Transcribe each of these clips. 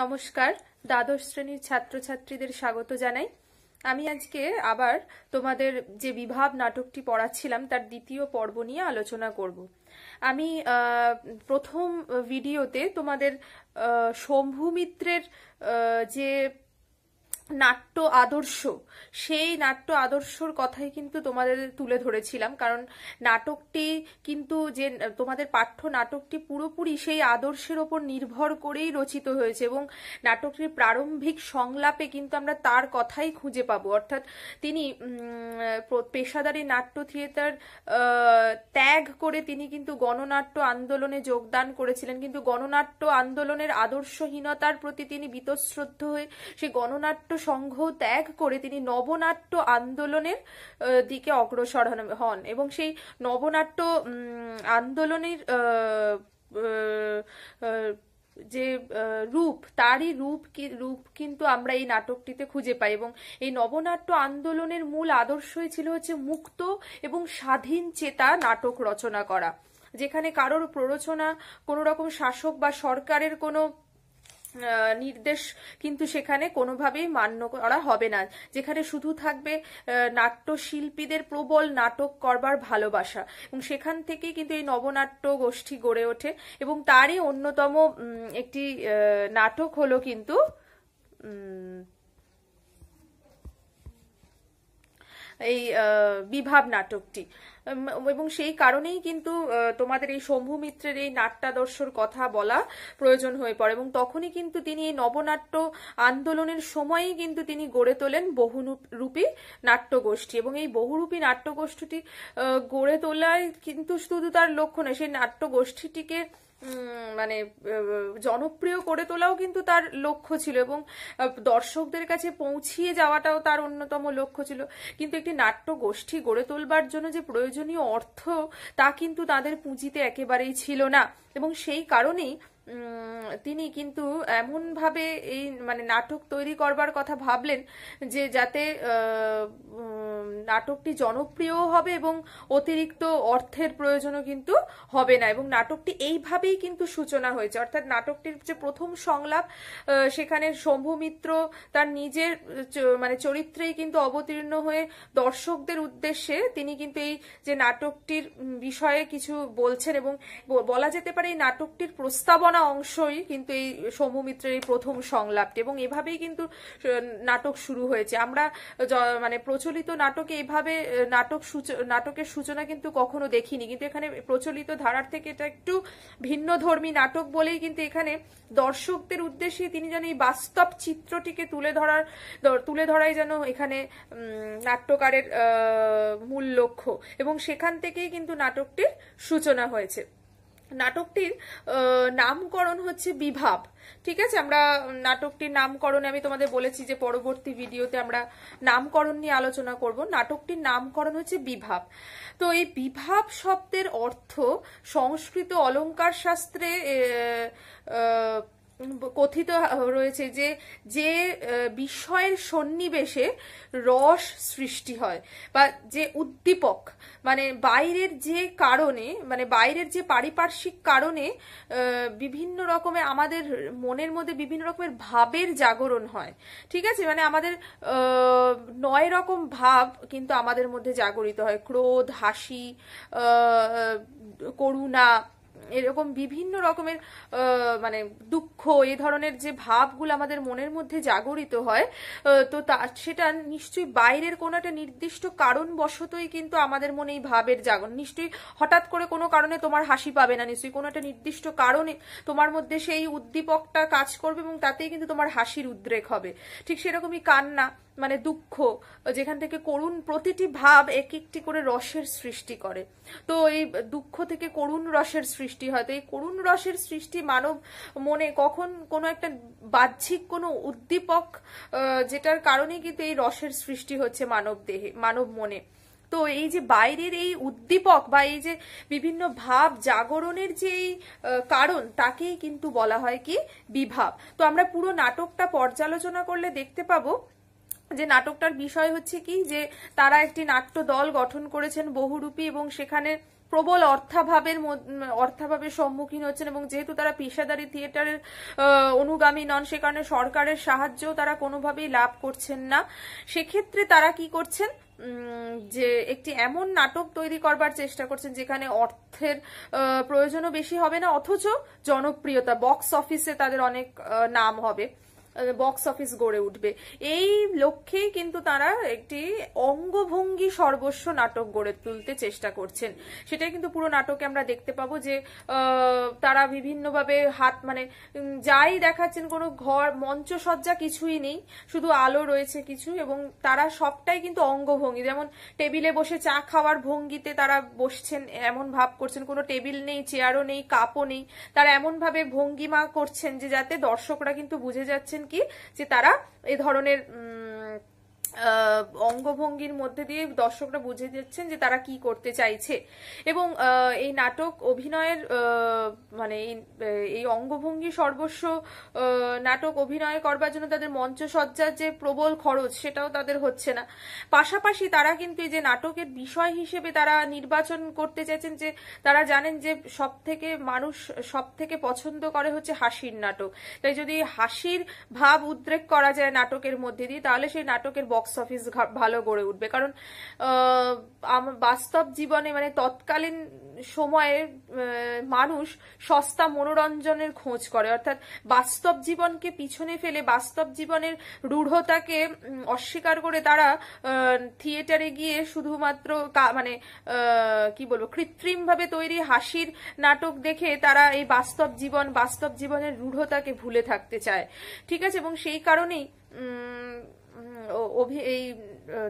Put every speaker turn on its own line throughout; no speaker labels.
নমস্কার দ্বাদশ শ্রেণীর ছাত্রছাত্রীদের স্বাগত জানাই আমি আজকে আবার তোমাদের যে বিভাব নাটকটি পড়াচ্ছিলাম তার দ্বিতীয় পর্ব নিয়ে আলোচনা করব আমি প্রথম ভিডিওতে তোমাদের শম্ভু মিত্রের যে নাট্য আদর্শ সেই নাট্য আদর্শর কথাই কিন্তু তোমাদের তুলে ধরেছিলাম কারণ নাটকটি কিন্তু যে তোমাদের পাঠ্য নাটকটি পুরোপুরি সেই আদর্শের ওপর নির্ভর করেই রচিত হয়েছে এবং নাটকটির প্রারম্ভিক সংলাপে কিন্তু আমরা তার কথাই খুঁজে পাবো অর্থাৎ তিনি পেশাদারী নাট্য থিয়েটার আহ ত্যাগ করে তিনি কিন্তু গণনাট্য আন্দোলনে যোগদান করেছিলেন কিন্তু গণনাট্য আন্দোলনের আদর্শহীনতার প্রতি তিনি বীতশ্রদ্ধ হয়ে সেই গণনাট্য সংঘ ত্যাগ করে তিনি নবনাট্য আন্দোলনের দিকে অগ্রসর হন এবং সেই নবনাট্য আন্দোলনের যে রূপ তারই রূপ রূপ কিন্তু আমরা এই নাটকটিতে খুঁজে পাই এবং এই নবনাট্য আন্দোলনের মূল আদর্শই ছিল হচ্ছে মুক্ত এবং স্বাধীন চেতা নাটক রচনা করা যেখানে কারোর প্ররোচনা কোনো রকম শাসক বা সরকারের কোনো নির্দেশ কিন্তু সেখানে কোনোভাবেই মান্য করা হবে না যেখানে শুধু থাকবে নাট্যশিল্পীদের প্রবল নাটক করবার ভালোবাসা এবং সেখান থেকেই কিন্তু এই নবনাট্য গোষ্ঠী গড়ে ওঠে এবং তারই অন্যতম একটি নাটক হলো কিন্তু এই বিভাব নাটকটি এবং সেই কারণেই কিন্তু তোমাদের এই শম্ভু মিত্রের এই নাট্যাদর্শর কথা বলা প্রয়োজন হয়ে পড়ে এবং তখনই কিন্তু তিনি এই নবনাট্য আন্দোলনের সময়ই কিন্তু তিনি গড়ে তোলেন বহুরূপী নাট্যগোষ্ঠী এবং এই বহুরূপী নাট্যগোষ্ঠীটি গড়ে তোলায় কিন্তু শুধু তার লক্ষ্য নয় সেই নাট্যগোষ্ঠীটিকে মানে জনপ্রিয় করে তোলাও কিন্তু তার লক্ষ্য ছিল এবং দর্শকদের কাছে পৌঁছিয়ে যাওয়াটাও তার অন্যতম লক্ষ্য ছিল কিন্তু একটি নাট্য গোষ্ঠী গড়ে তোলবার জন্য যে প্রয়োজনীয় অর্থ তা কিন্তু তাদের পুঁজিতে একেবারেই ছিল না এবং সেই কারণেই তিনি কিন্তু এমনভাবে এই মানে নাটক তৈরি করবার কথা ভাবলেন যে যাতে নাটকটি জনপ্রিয় হবে এবং অতিরিক্ত অর্থের প্রয়োজনও কিন্তু হবে না এবং নাটকটি এইভাবেই কিন্তু সূচনা হয়েছে অর্থাৎ নাটকটির যে প্রথম সংলাপ সেখানে শম্ভু মিত্র তার নিজের মানে চরিত্রেই কিন্তু অবতীর্ণ হয়ে দর্শকদের উদ্দেশ্যে তিনি কিন্তু এই যে নাটকটির বিষয়ে কিছু বলছেন এবং বলা যেতে পারে এই নাটকটির প্রস্তাবনা একখানা অংশই কিন্তু এই সৌম্যমিত্রের এই প্রথম সংলাপটি এবং এভাবেই কিন্তু নাটক শুরু হয়েছে আমরা মানে প্রচলিত নাটকে এভাবে নাটক নাটকের সূচনা কিন্তু কখনো দেখিনি কিন্তু এখানে প্রচলিত ধারার থেকে এটা একটু ভিন্নধর্মী নাটক বলেই কিন্তু এখানে দর্শকদের উদ্দেশ্যে তিনি যেন এই বাস্তব চিত্রটিকে তুলে ধরার তুলে ধরাই যেন এখানে নাট্যকারের মূল লক্ষ্য এবং সেখান থেকেই কিন্তু নাটকটির সূচনা হয়েছে নাটকটির নামকরণ হচ্ছে বিভাব ঠিক আছে আমরা নাটকটির নামকরণে আমি তোমাদের বলেছি যে পরবর্তী ভিডিওতে আমরা নামকরণ নিয়ে আলোচনা করব নাটকটির নামকরণ হচ্ছে বিভাব তো এই বিভাব শব্দের অর্থ সংস্কৃত অলঙ্কার শাস্ত্রে কথিত রয়েছে যে যে বিষয়ের সন্নিবেশে রস সৃষ্টি হয় বা যে উদ্দীপক মানে বাইরের যে কারণে মানে বাইরের যে পারিপার্শ্বিক কারণে বিভিন্ন রকমের আমাদের মনের মধ্যে বিভিন্ন রকমের ভাবের জাগরণ হয় ঠিক আছে মানে আমাদের নয় রকম ভাব কিন্তু আমাদের মধ্যে জাগরিত হয় ক্রোধ হাসি করুণা এরকম বিভিন্ন রকমের মানে দুঃখ এ ধরনের যে ভাবগুলো আমাদের মনের মধ্যে জাগরিত হয় তো তা সেটা নিশ্চয়ই বাইরের কোনো একটা নির্দিষ্ট কারণ বশতই কিন্তু আমাদের মনে এই ভাবের জাগরণ নিশ্চয়ই হঠাৎ করে কোনো কারণে তোমার হাসি পাবে না নিশ্চয়ই কোনো একটা নির্দিষ্ট কারণে তোমার মধ্যে সেই উদ্দীপকটা কাজ করবে এবং তাতেই কিন্তু তোমার হাসির উদ্রেক হবে ঠিক সেরকমই কান্না মানে দুঃখ যেখান থেকে করুণ প্রতিটি ভাব এক একটি করে রসের সৃষ্টি করে তো এই দুঃখ থেকে করুণ রসের সৃষ্টি হয় তো এই করুণ রসের সৃষ্টি মানব মনে কখন কোনো একটা বাহ্যিক কোনো উদ্দীপক যেটার কারণে কিন্তু এই রসের সৃষ্টি হচ্ছে মানব দেহে মানব মনে তো এই যে বাইরের এই উদ্দীপক বা এই যে বিভিন্ন ভাব জাগরণের যে কারণ তাকেই কিন্তু বলা হয় কি বিভাব তো আমরা পুরো নাটকটা পর্যালোচনা করলে দেখতে পাবো যে নাটকটার বিষয় হচ্ছে কি যে তারা একটি নাট্য দল গঠন করেছেন বহুরূপী এবং সেখানে প্রবল অর্থাভাবের অর্থাভাবের সম্মুখীন হচ্ছেন এবং যেহেতু তারা পেশাদারি থিয়েটারের অনুগামী নন সে কারণে সরকারের সাহায্যও তারা কোনোভাবেই লাভ করছেন না সেক্ষেত্রে তারা কি করছেন যে একটি এমন নাটক তৈরি করবার চেষ্টা করছেন যেখানে অর্থের প্রয়োজনও বেশি হবে না অথচ জনপ্রিয়তা বক্স অফিসে তাদের অনেক নাম হবে বক্স অফিস গড়ে উঠবে এই লক্ষ্যেই কিন্তু তারা একটি অঙ্গভঙ্গি সর্বস্ব নাটক গড়ে তুলতে চেষ্টা করছেন সেটাই কিন্তু পুরো নাটকে আমরা দেখতে পাবো যে তারা বিভিন্নভাবে হাত মানে যাই দেখাচ্ছেন কোনো ঘর মঞ্চসজ্জা কিছুই নেই শুধু আলো রয়েছে কিছু এবং তারা সবটাই কিন্তু অঙ্গভঙ্গি যেমন টেবিলে বসে চা খাওয়ার ভঙ্গিতে তারা বসছেন এমন ভাব করছেন কোনো টেবিল নেই চেয়ারও নেই কাপও নেই তারা এমনভাবে ভঙ্গিমা করছেন যে যাতে দর্শকরা কিন্তু বুঝে যাচ্ছেন কি যে তারা এ ধরনের অঙ্গভঙ্গির মধ্যে দিয়ে দর্শকরা বুঝে যাচ্ছেন যে তারা কি করতে চাইছে এবং এই নাটক অভিনয়ের মানে এই অঙ্গভঙ্গি সর্বস্ব নাটক অভিনয় করবার জন্য তাদের মঞ্চসজ্জার যে প্রবল খরচ সেটাও তাদের হচ্ছে না পাশাপাশি তারা কিন্তু এই যে নাটকের বিষয় হিসেবে তারা নির্বাচন করতে চাইছেন যে তারা জানেন যে সব থেকে মানুষ সব থেকে পছন্দ করে হচ্ছে হাসির নাটক তাই যদি হাসির ভাব উদ্রেক করা যায় নাটকের মধ্যে দিয়ে তাহলে সেই নাটকের বক্স বক্স অফিস ভালো গড়ে উঠবে কারণ বাস্তব জীবনে মানে তৎকালীন সময়ে মানুষ সস্তা মনোরঞ্জনের খোঁজ করে অর্থাৎ বাস্তব জীবনকে পিছনে ফেলে বাস্তব জীবনের রূঢ়তাকে অস্বীকার করে তারা থিয়েটারে গিয়ে শুধুমাত্র মানে কি বলবো কৃত্রিমভাবে তৈরি হাসির নাটক দেখে তারা এই বাস্তব জীবন বাস্তব জীবনের রূঢ়তাকে ভুলে থাকতে চায় ঠিক আছে এবং সেই কারণেই এই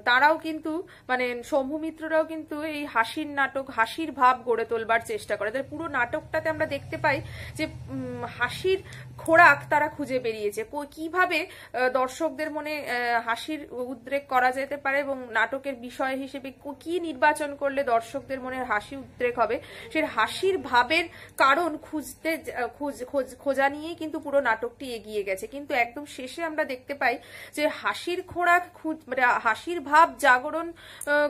তারাও কিন্তু মানে শম্ভুমিত্ররাও কিন্তু এই হাসির নাটক হাসির ভাব গড়ে তোলবার চেষ্টা করে তাদের পুরো নাটকটাতে আমরা দেখতে পাই যে হাসির খোরাক তারা খুঁজে বেরিয়েছে কিভাবে দর্শকদের মনে হাসির উদ্রেক করা যেতে পারে এবং নাটকের বিষয় হিসেবে কি নির্বাচন করলে দর্শকদের মনে হাসি উদ্রেক হবে সে হাসির ভাবের কারণ খুঁজতে খোঁজা নিয়েই কিন্তু পুরো নাটকটি এগিয়ে গেছে কিন্তু একদম শেষে আমরা দেখতে পাই যে হাসির খোরাক খুঁজ মানে হাসি দাসীর ভাব জাগরণ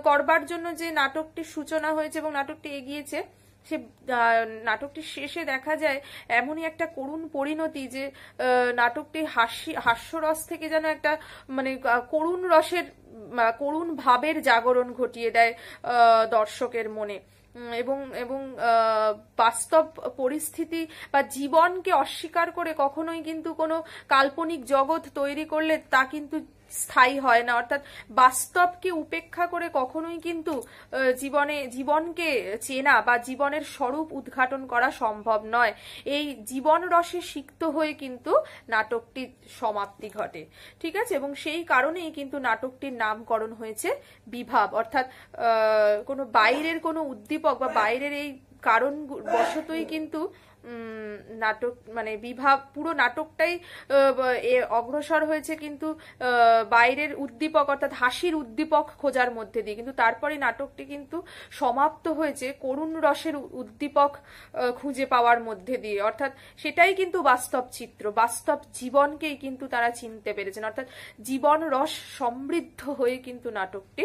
করবার জন্য যে নাটকটির সূচনা হয়েছে এবং নাটকটি এগিয়েছে সে নাটকটি শেষে দেখা যায় এমনই একটা করুণ পরিণতি যে নাটকটি হাসি হাস্যরস থেকে যেন একটা মানে করুণ রসের করুণ ভাবের জাগরণ ঘটিয়ে দেয় দর্শকের মনে এবং এবং বাস্তব পরিস্থিতি বা জীবনকে অস্বীকার করে কখনোই কিন্তু কোনো কাল্পনিক জগৎ তৈরি করলে তা কিন্তু স্থায়ী হয় না অর্থাৎ বাস্তবকে উপেক্ষা করে কখনোই কিন্তু জীবনে জীবনকে চেনা বা জীবনের স্বরূপ উদ্ঘাটন করা সম্ভব নয় এই জীবন রসে সিক্ত হয়ে কিন্তু নাটকটির সমাপ্তি ঘটে ঠিক আছে এবং সেই কারণেই কিন্তু নাটকটির নামকরণ হয়েছে বিভাব অর্থাৎ কোনো বাইরের কোনো উদ্দীপক বা বাইরের এই কারণ বশতই কিন্তু নাটক মানে বিভাগ পুরো নাটকটাই অগ্রসর হয়েছে কিন্তু বাইরের উদ্দীপক অর্থাৎ হাসির উদ্দীপক খোঁজার মধ্যে দিয়ে কিন্তু তারপরে নাটকটি কিন্তু সমাপ্ত হয়েছে করুণ রসের উদ্দীপক খুঁজে পাওয়ার মধ্যে দিয়ে অর্থাৎ সেটাই কিন্তু বাস্তব চিত্র বাস্তব জীবনকেই কিন্তু তারা চিনতে পেরেছেন অর্থাৎ জীবন রস সমৃদ্ধ হয়ে কিন্তু নাটকটি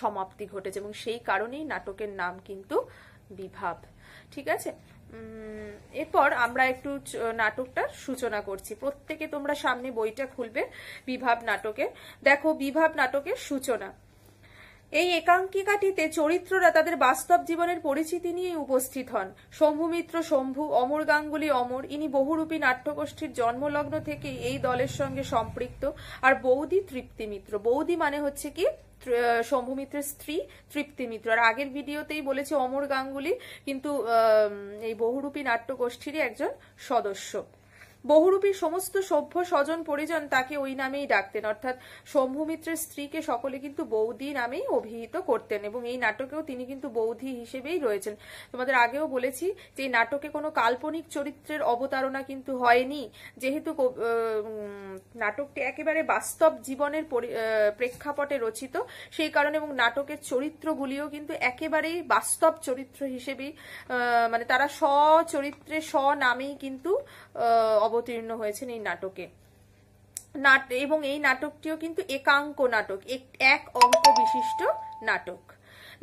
সমাপ্তি ঘটেছে এবং সেই কারণেই নাটকের নাম কিন্তু বিভাব ঠিক আছে এরপর আমরা একটু নাটকটার সূচনা করছি প্রত্যেকে তোমরা সামনে বইটা খুলবে বিভাব নাটকের দেখো বিভাব নাটকের সূচনা এই একাঙ্কিকাটিতে চরিত্ররা তাদের বাস্তব জীবনের পরিচিতি নিয়ে উপস্থিত হন শম্ভুমিত্র শম্ভু অমর গাঙ্গুলি অমর ইনি বহুরূপী নাট্যগোষ্ঠীর জন্মলগ্ন থেকে এই দলের সঙ্গে সম্পৃক্ত আর বৌদি তৃপ্তি মিত্র বৌদি মানে হচ্ছে কি শম্ভুমিত্রের স্ত্রী তৃপ্তি মিত্র আর আগের ভিডিওতেই বলেছে অমর গাঙ্গুলি কিন্তু এই বহুরূপী নাট্যগোষ্ঠীরই একজন সদস্য বহুরূপী সমস্ত সভ্য স্বজন পরিজন তাকে ওই নামেই ডাকতেন অর্থাৎ শম্ভুমিত্রের স্ত্রীকে সকলে কিন্তু বৌদি নামেই অভিহিত করতেন এবং এই নাটকেও তিনি কিন্তু বৌদি হিসেবেই রয়েছেন তোমাদের আগেও বলেছি যে নাটকে কোনো কাল্পনিক চরিত্রের অবতারণা কিন্তু হয়নি যেহেতু নাটকটি একেবারে বাস্তব জীবনের প্রেক্ষাপটে রচিত সেই কারণে এবং নাটকের চরিত্রগুলিও কিন্তু একেবারেই বাস্তব চরিত্র হিসেবেই মানে তারা স্বচরিত্রে নামেই কিন্তু অবতীর্ণ হয়েছেন এই নাটকে নাট এবং এই নাটকটিও কিন্তু একাঙ্ক নাটক এক অঙ্ক বিশিষ্ট নাটক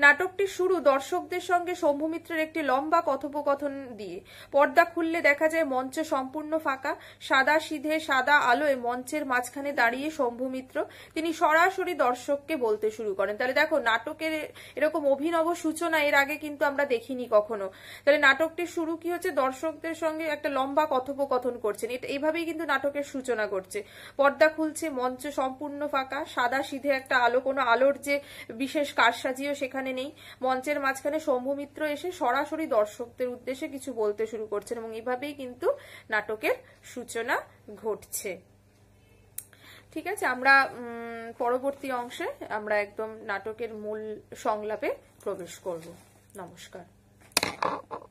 নাটকটি শুরু দর্শকদের সঙ্গে শম্ভুমিত্রের একটি লম্বা কথোপকথন দিয়ে পর্দা খুললে দেখা যায় মঞ্চ সম্পূর্ণ ফাঁকা সাদা সিধে সাদা আলোয় মঞ্চের মাঝখানে দাঁড়িয়ে শম্ভুমিত্র তিনি সরাসরি দর্শককে বলতে শুরু করেন তাহলে দেখো নাটকের এরকম অভিনব সূচনা এর আগে কিন্তু আমরা দেখিনি কখনো তাহলে নাটকটির শুরু কি হচ্ছে দর্শকদের সঙ্গে একটা লম্বা কথোপকথন করছেন এটা এইভাবেই কিন্তু নাটকের সূচনা করছে পর্দা খুলছে মঞ্চ সম্পূর্ণ ফাঁকা সাদা সিধে একটা আলো কোনো আলোর যে বিশেষ কারসাজিও সেখানে মাঝখানে নেই মঞ্চের মাঝখানে শম্ভু মিত্র এসে সরাসরি দর্শকদের উদ্দেশ্যে কিছু বলতে শুরু করছেন এবং এভাবেই কিন্তু নাটকের সূচনা ঘটছে ঠিক আছে আমরা পরবর্তী অংশে আমরা একদম নাটকের মূল সংলাপে প্রবেশ করব নমস্কার